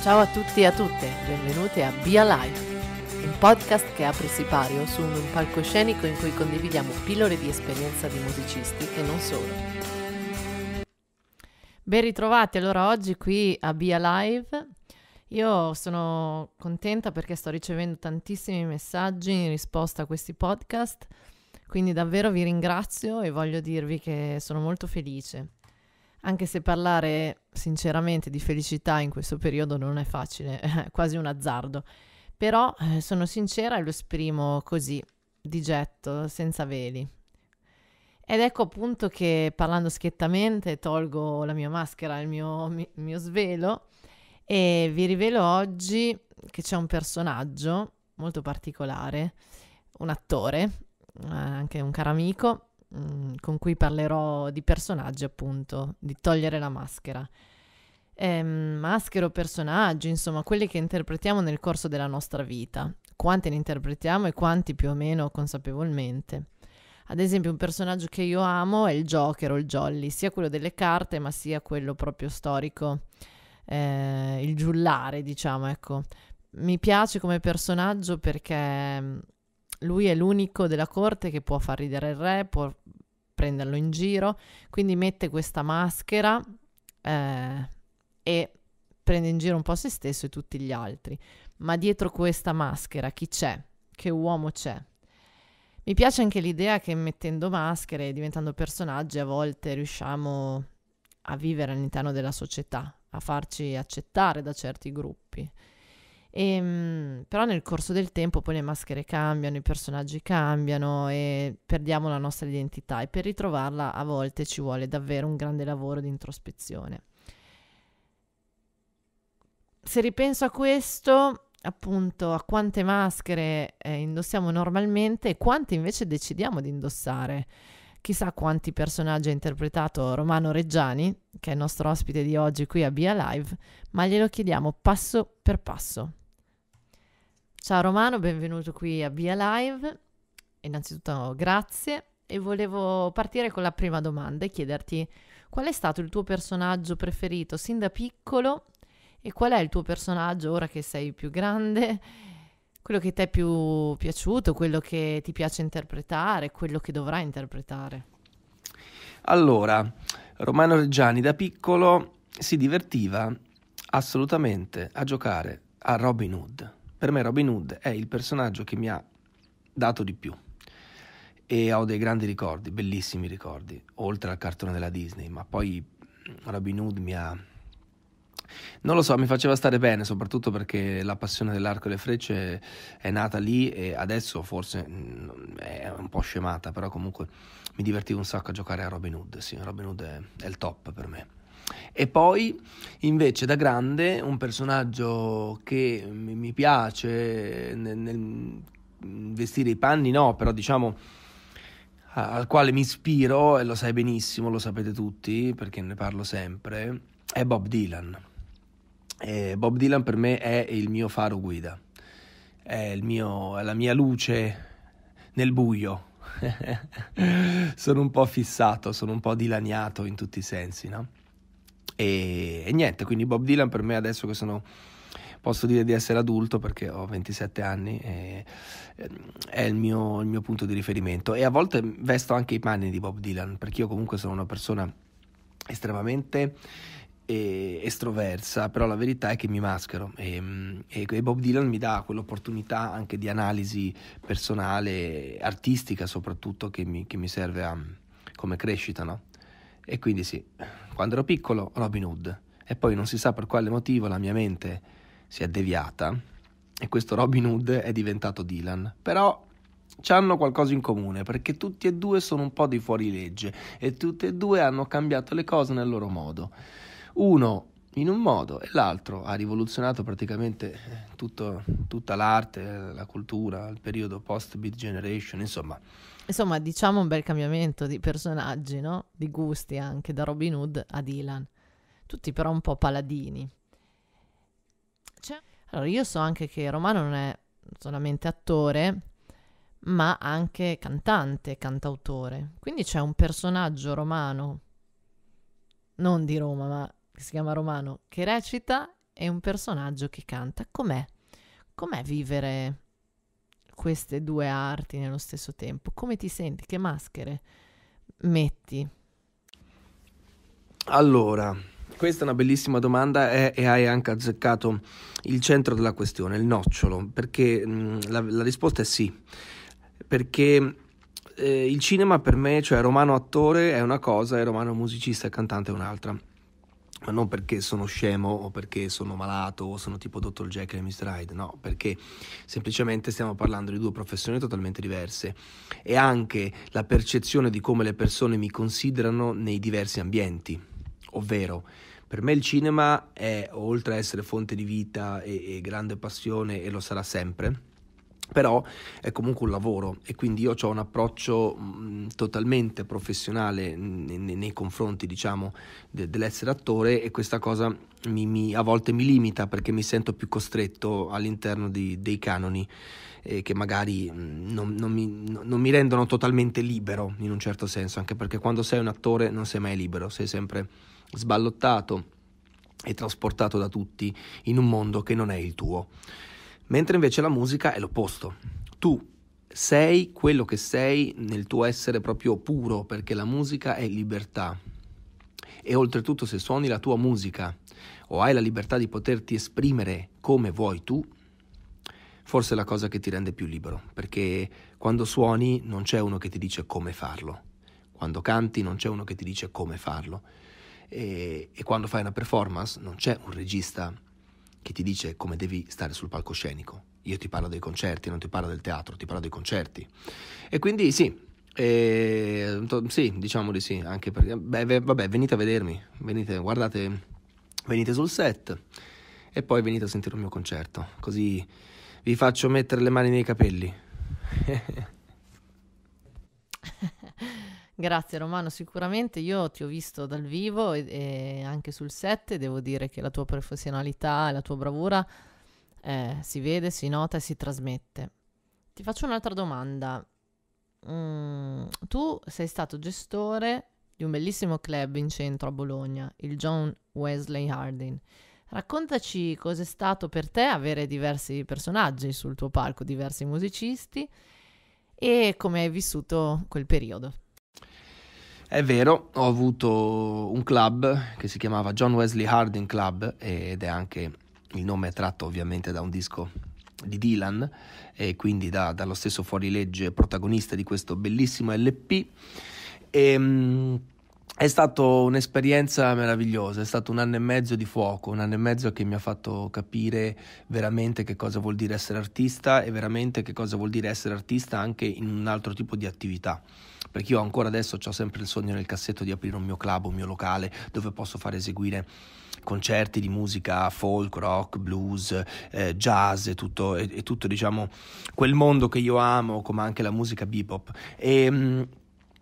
Ciao a tutti e a tutte, benvenuti a Be Alive, un podcast che apre sipario su un palcoscenico in cui condividiamo pillole di esperienza di musicisti e non solo. Ben ritrovati allora oggi qui a Be Alive. Io sono contenta perché sto ricevendo tantissimi messaggi in risposta a questi podcast, quindi davvero vi ringrazio e voglio dirvi che sono molto felice anche se parlare sinceramente di felicità in questo periodo non è facile, è quasi un azzardo. Però eh, sono sincera e lo esprimo così, di getto, senza veli. Ed ecco appunto che parlando schiettamente tolgo la mia maschera, il mio, mi, mio svelo e vi rivelo oggi che c'è un personaggio molto particolare, un attore, eh, anche un caro amico, Mm, con cui parlerò di personaggi, appunto, di togliere la maschera. Ehm, maschera o personaggi, insomma, quelli che interpretiamo nel corso della nostra vita, quanti ne interpretiamo e quanti più o meno consapevolmente. Ad esempio, un personaggio che io amo è il Joker o il Jolly, sia quello delle carte, ma sia quello proprio storico, eh, il giullare, diciamo, ecco. Mi piace come personaggio perché mm, lui è l'unico della corte che può far ridere il re, può prenderlo in giro, quindi mette questa maschera eh, e prende in giro un po' se stesso e tutti gli altri. Ma dietro questa maschera chi c'è? Che uomo c'è? Mi piace anche l'idea che mettendo maschere e diventando personaggi a volte riusciamo a vivere all'interno della società, a farci accettare da certi gruppi. E, ehm, però nel corso del tempo poi le maschere cambiano, i personaggi cambiano e perdiamo la nostra identità e per ritrovarla a volte ci vuole davvero un grande lavoro di introspezione. Se ripenso a questo, appunto, a quante maschere eh, indossiamo normalmente e quante invece decidiamo di indossare chissà quanti personaggi ha interpretato Romano Reggiani, che è il nostro ospite di oggi qui a Be Alive, ma glielo chiediamo passo per passo. Ciao Romano, benvenuto qui a Be Alive. Innanzitutto grazie e volevo partire con la prima domanda e chiederti qual è stato il tuo personaggio preferito sin da piccolo e qual è il tuo personaggio ora che sei più grande quello che ti è più piaciuto, quello che ti piace interpretare, quello che dovrai interpretare. Allora, Romano Reggiani da piccolo si divertiva assolutamente a giocare a Robin Hood. Per me Robin Hood è il personaggio che mi ha dato di più e ho dei grandi ricordi, bellissimi ricordi, oltre al cartone della Disney, ma poi Robin Hood mi ha non lo so, mi faceva stare bene, soprattutto perché la passione dell'arco e le frecce è nata lì e adesso forse mm, è un po' scemata, però comunque mi divertivo un sacco a giocare a Robin Hood, sì, Robin Hood è, è il top per me. E poi invece da grande un personaggio che mi piace nel, nel mm, vestire i panni, no, però diciamo al quale mi ispiro e lo sai benissimo, lo sapete tutti perché ne parlo sempre, è Bob Dylan. Eh, Bob Dylan per me è il mio faro guida, è, mio, è la mia luce nel buio. sono un po' fissato, sono un po' dilaniato in tutti i sensi, no? E, e niente, quindi Bob Dylan per me adesso che sono posso dire di essere adulto perché ho 27 anni e eh, è il mio, il mio, punto di riferimento e a volte vesto anche i panni di Bob Dylan perché io comunque sono una persona estremamente estroversa, però la verità è che mi maschero ehm, e, e, Bob Dylan mi dà quell'opportunità anche di analisi personale, artistica soprattutto, che mi, che mi serve a, come crescita, no? E quindi sì, quando ero piccolo Robin Hood e poi non si sa per quale motivo la mia mente si è deviata e questo Robin Hood è diventato Dylan, però hanno qualcosa in comune perché tutti e due sono un po' di fuorilegge e tutti e due hanno cambiato le cose nel loro modo uno in un modo e l'altro ha rivoluzionato praticamente eh, tutto, tutta l'arte, la cultura, il periodo post Beat Generation, insomma. Insomma, diciamo un bel cambiamento di personaggi, no? Di gusti anche, da Robin Hood a Dylan. Tutti però un po' paladini. C'è... Allora, io so anche che Romano non è solamente attore, ma anche cantante, cantautore. Quindi c'è un personaggio romano, non di Roma, ma che si chiama Romano, che recita e un personaggio che canta. Com'è? Com'è vivere queste due arti nello stesso tempo? Come ti senti? Che maschere metti? Allora, questa è una bellissima domanda e, eh, e hai anche azzeccato il centro della questione, il nocciolo, perché mh, mm, la, la, risposta è sì, perché eh, il cinema per me, cioè romano attore è una cosa e romano musicista e cantante è un'altra ma non perché sono scemo o perché sono malato o sono tipo Dr. Jekyll e Mr. Hyde, no, perché semplicemente stiamo parlando di due professioni totalmente diverse e anche la percezione di come le persone mi considerano nei diversi ambienti, ovvero per me il cinema è, oltre a essere fonte di vita e, e grande passione, e lo sarà sempre, però è comunque un lavoro e quindi io ho un approccio mh, mm, totalmente professionale n- n- nei confronti diciamo de- dell'essere attore e questa cosa mi, mi, a volte mi limita perché mi sento più costretto all'interno di, dei canoni eh, che magari mm, non, non, mi, non, mi, rendono totalmente libero in un certo senso anche perché quando sei un attore non sei mai libero sei sempre sballottato e trasportato da tutti in un mondo che non è il tuo Mentre invece la musica è l'opposto. Tu sei quello che sei nel tuo essere proprio puro, perché la musica è libertà. E oltretutto se suoni la tua musica o hai la libertà di poterti esprimere come vuoi tu, forse è la cosa che ti rende più libero, perché quando suoni non c'è uno che ti dice come farlo, quando canti non c'è uno che ti dice come farlo e, e quando fai una performance non c'è un regista che ti dice come devi stare sul palcoscenico. Io ti parlo dei concerti, non ti parlo del teatro, ti parlo dei concerti. E quindi sì, eh, sì, diciamo di sì, anche perché, beh, vabbè, venite a vedermi, venite, guardate, venite sul set e poi venite a sentire il mio concerto, così vi faccio mettere le mani nei capelli. Grazie Romano, sicuramente io ti ho visto dal vivo e, e anche sul set e devo dire che la tua professionalità e la tua bravura eh, si vede, si nota e si trasmette. Ti faccio un'altra domanda. Mm, tu sei stato gestore di un bellissimo club in centro a Bologna, il John Wesley Harding. Raccontaci cos'è stato per te avere diversi personaggi sul tuo palco, diversi musicisti e come hai vissuto quel periodo. È vero, ho avuto un club che si chiamava John Wesley Harding Club ed è anche il nome è tratto ovviamente da un disco di Dylan e quindi da, dallo stesso fuorilegge protagonista di questo bellissimo LP. E, ehm, è stata un'esperienza meravigliosa, è stato un anno e mezzo di fuoco, un anno e mezzo che mi ha fatto capire veramente che cosa vuol dire essere artista e veramente che cosa vuol dire essere artista anche in un altro tipo di attività. Perché io ancora adesso ho sempre il sogno nel cassetto di aprire un mio club, un mio locale dove posso far eseguire concerti di musica folk, rock, blues, eh, jazz e tutto, e, e tutto diciamo, quel mondo che io amo, come anche la musica bebop. E, ehm,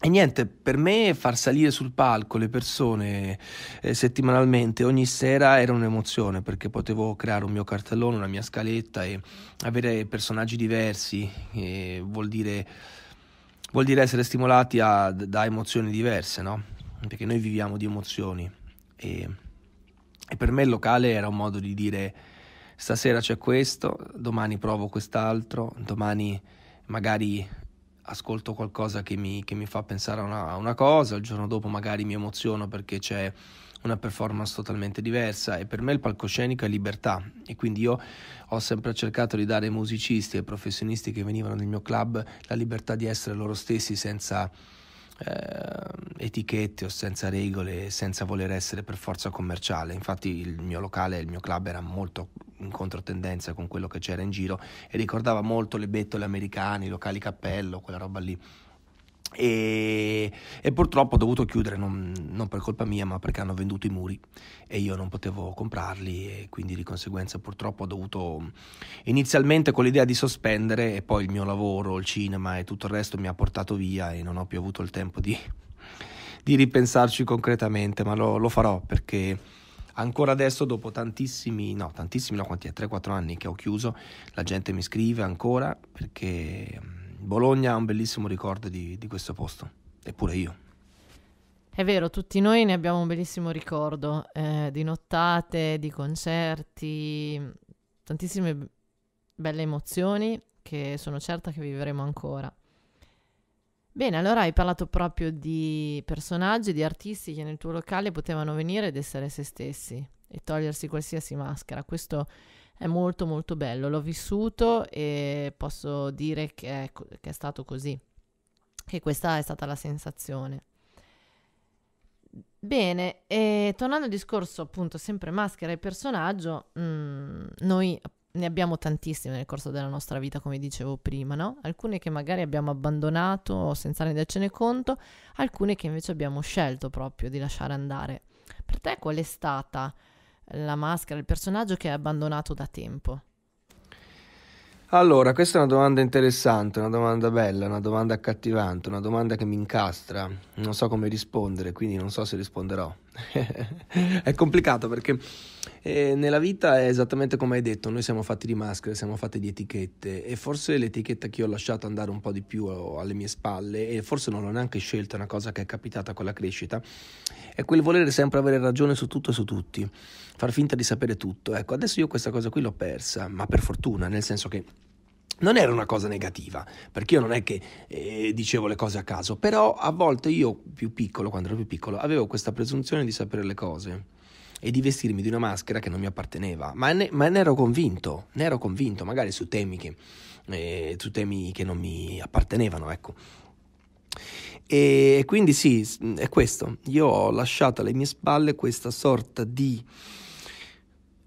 e niente, per me far salire sul palco le persone eh, settimanalmente, ogni sera era un'emozione perché potevo creare un mio cartellone, una mia scaletta e avere personaggi diversi, eh, vuol dire, vuol, dire, essere stimolati a, da emozioni diverse, no? Perché noi viviamo di emozioni e, e per me il locale era un modo di dire stasera c'è questo, domani provo quest'altro, domani magari ascolto qualcosa che mi, che mi fa pensare a una, a una, cosa, il giorno dopo magari mi emoziono perché c'è una performance totalmente diversa e per me il palcoscenico è libertà e quindi io ho sempre cercato di dare ai musicisti e ai professionisti che venivano nel mio club la libertà di essere loro stessi senza eh, etichette o senza regole, senza voler essere per forza commerciale. Infatti il mio locale, il mio club era molto in controtendenza con quello che c'era in giro e ricordava molto le bettole americane, i locali cappello, quella roba lì. E, e, purtroppo ho dovuto chiudere non, non, per colpa mia ma perché hanno venduto i muri e io non potevo comprarli e quindi di conseguenza purtroppo ho dovuto inizialmente con l'idea di sospendere e poi il mio lavoro, il cinema e tutto il resto mi ha portato via e non ho più avuto il tempo di, di ripensarci concretamente ma lo, lo, farò perché ancora adesso dopo tantissimi, no tantissimi no quanti è, 3-4 anni che ho chiuso la gente mi scrive ancora perché Bologna ha un bellissimo ricordo di, di questo posto, eppure io. È vero, tutti noi ne abbiamo un bellissimo ricordo eh, di nottate, di concerti, tantissime belle emozioni che sono certa che vivremo ancora. Bene, allora hai parlato proprio di personaggi, di artisti che nel tuo locale potevano venire ed essere se stessi e togliersi qualsiasi maschera. Questo è molto molto bello, l'ho vissuto e posso dire che è, che è stato così, che questa è stata la sensazione. Bene, e tornando al discorso appunto sempre maschera e personaggio, mh, mm, noi ne abbiamo tantissime nel corso della nostra vita, come dicevo prima, no? Alcune che magari abbiamo abbandonato senza rendercene conto, alcune che invece abbiamo scelto proprio di lasciare andare. Per te qual è stata la maschera, il personaggio che è abbandonato da tempo? Allora, questa è una domanda interessante, una domanda bella, una domanda accattivante, una domanda che mi incastra. Non so come rispondere, quindi non so se risponderò. è complicato perché eh, nella vita è esattamente come hai detto, noi siamo fatti di maschere, siamo fatti di etichette e forse l'etichetta che io ho lasciato andare un po' di più eh, alle mie spalle e forse non l'ho neanche scelta, una cosa che è capitata con la crescita, è quel volere sempre avere ragione su tutto e su tutti, far finta di sapere tutto. Ecco, adesso io questa cosa qui l'ho persa, ma per fortuna, nel senso che non era una cosa negativa, perché io non è che eh, dicevo le cose a caso, però a volte io più piccolo, quando ero più piccolo, avevo questa presunzione di sapere le cose e di vestirmi di una maschera che non mi apparteneva, ma ne, ma ne ero convinto, ne ero convinto, magari su temi che, eh, su temi che non mi appartenevano, ecco. E quindi sì, è questo, io ho lasciato alle mie spalle questa sorta di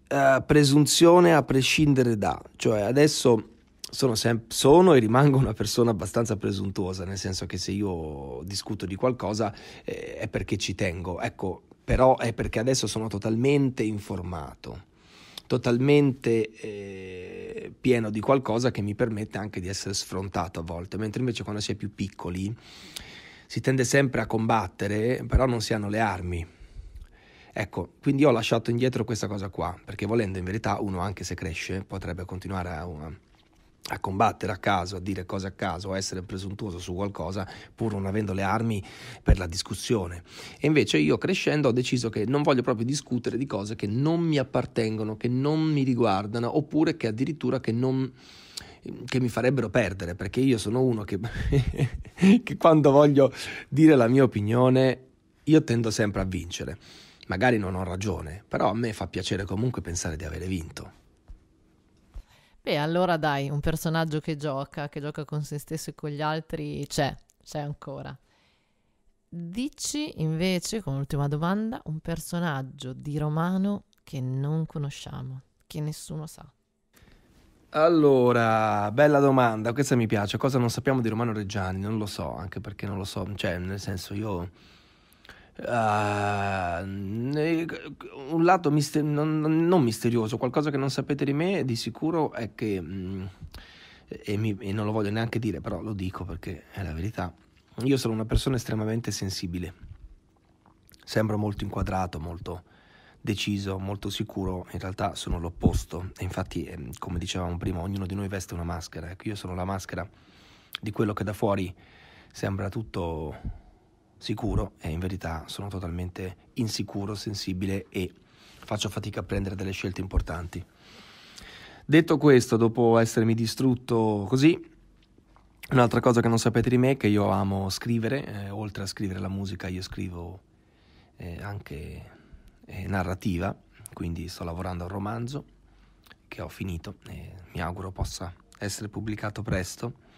eh, presunzione a prescindere da, cioè adesso sono, sem- sono, e rimango una persona abbastanza presuntuosa, nel senso che se io discuto di qualcosa eh, è perché ci tengo, ecco, però è perché adesso sono totalmente informato, totalmente eh, pieno di qualcosa che mi permette anche di essere sfrontato a volte, mentre invece quando si è più piccoli si tende sempre a combattere, però non si hanno le armi. Ecco, quindi ho lasciato indietro questa cosa qua, perché volendo in verità uno anche se cresce potrebbe continuare a... a a combattere a caso, a dire cose a caso, a essere presuntuoso su qualcosa, pur non avendo le armi per la discussione. E invece io crescendo ho deciso che non voglio proprio discutere di cose che non mi appartengono, che non mi riguardano, oppure che addirittura che non che mi farebbero perdere, perché io sono uno che, che quando voglio dire la mia opinione io tendo sempre a vincere. Magari non ho ragione, però a me fa piacere comunque pensare di avere vinto. Beh, allora dai, un personaggio che gioca, che gioca con se stesso e con gli altri, c'è, c'è ancora. Dici invece, come ultima domanda, un personaggio di Romano che non conosciamo, che nessuno sa. Allora, bella domanda, questa mi piace. Cosa non sappiamo di Romano Reggiani? Non lo so, anche perché non lo so, cioè, nel senso io Uh, un lato mister- non, non, misterioso, qualcosa che non sapete di me di sicuro è che, mh, mm, e, mi, e, non lo voglio neanche dire, però lo dico perché è la verità, io sono una persona estremamente sensibile, sembro molto inquadrato, molto deciso, molto sicuro, in realtà sono l'opposto, e infatti ehm, come dicevamo prima, ognuno di noi veste una maschera, ecco, io sono la maschera di quello che da fuori sembra tutto sicuro e in verità sono totalmente insicuro, sensibile e faccio fatica a prendere delle scelte importanti. Detto questo, dopo essermi distrutto così, un'altra cosa che non sapete di me è che io amo scrivere, eh, oltre a scrivere la musica io scrivo eh, anche eh, narrativa, quindi sto lavorando a un romanzo che ho finito e mi auguro possa essere pubblicato presto.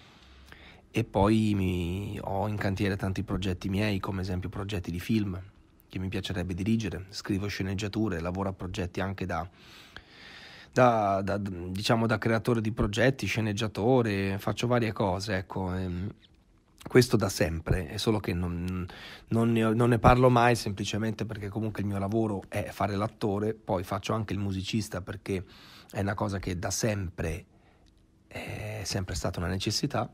E poi mi, ho in cantiere tanti progetti miei, come esempio progetti di film che mi piacerebbe dirigere, scrivo sceneggiature, lavoro a progetti anche da, da, da, diciamo, da creatore di progetti, sceneggiatore, faccio varie cose, ecco. Ehm, questo da sempre, è solo che non, non, ne, non, ne, parlo mai semplicemente perché comunque il mio lavoro è fare l'attore, poi faccio anche il musicista perché è una cosa che da sempre è sempre stata una necessità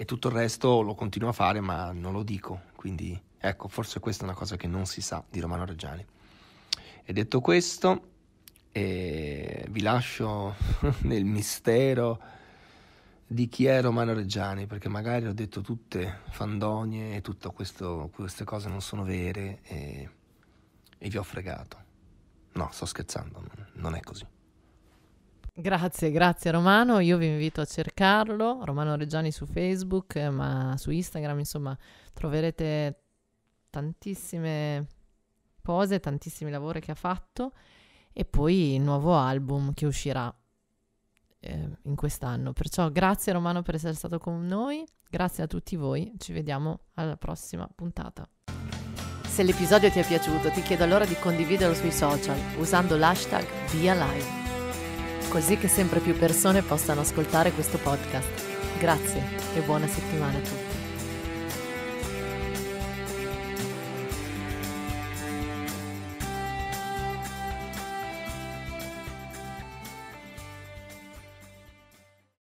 e tutto il resto lo continuo a fare ma non lo dico, quindi ecco, forse questa è una cosa che non si sa di Romano Reggiani. E detto questo, eh, vi lascio nel mistero di chi è Romano Reggiani, perché magari ho detto tutte fandonie e tutte queste cose non sono vere e, e vi ho fregato. No, sto scherzando, non è così. Grazie, grazie Romano. Io vi invito a cercarlo, Romano Reggiani su Facebook, eh, ma su Instagram, insomma, troverete tantissime cose, tantissimi lavori che ha fatto e poi il nuovo album che uscirà eh, in quest'anno. Perciò grazie Romano per essere stato con noi, grazie a tutti voi, ci vediamo alla prossima puntata. Se l'episodio ti è piaciuto ti chiedo allora di condividerlo sui social usando l'hashtag ViaLive così che sempre più persone possano ascoltare questo podcast. Grazie e buona settimana a tutti.